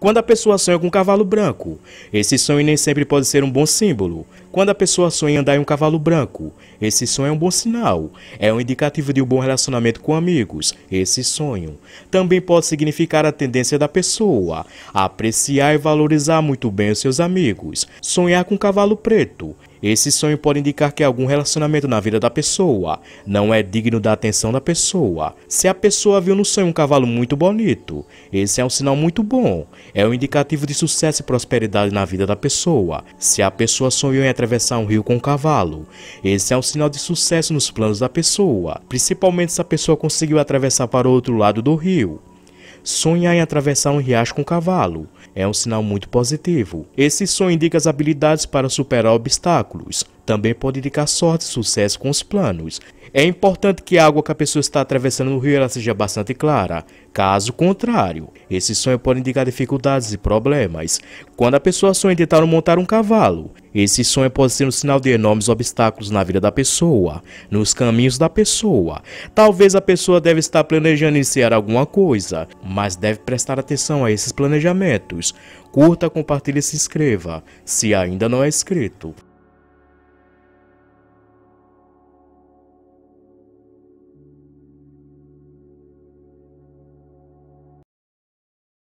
Quando a pessoa sonha com um cavalo branco, esse sonho nem sempre pode ser um bom símbolo. Quando a pessoa sonha em andar em um cavalo branco, esse sonho é um bom sinal. É um indicativo de um bom relacionamento com amigos. Esse sonho também pode significar a tendência da pessoa a apreciar e valorizar muito bem os seus amigos. Sonhar com um cavalo preto esse sonho pode indicar que algum relacionamento na vida da pessoa não é digno da atenção da pessoa. Se a pessoa viu no sonho um cavalo muito bonito, esse é um sinal muito bom. É um indicativo de sucesso e prosperidade na vida da pessoa. Se a pessoa sonhou em atravessar um rio com um cavalo, esse é um sinal de sucesso nos planos da pessoa, principalmente se a pessoa conseguiu atravessar para o outro lado do rio. Sonhar em atravessar um riacho com um cavalo. É um sinal muito positivo. Esse sonho indica as habilidades para superar obstáculos, também pode indicar sorte e sucesso com os planos. É importante que a água que a pessoa está atravessando no rio ela seja bastante clara. Caso contrário, esse sonho pode indicar dificuldades e problemas. Quando a pessoa sonha em tentar montar um cavalo, esse sonho pode ser um sinal de enormes obstáculos na vida da pessoa, nos caminhos da pessoa. Talvez a pessoa deve estar planejando iniciar alguma coisa, mas deve prestar atenção a esses planejamentos. Curta, compartilhe e se inscreva, se ainda não é inscrito.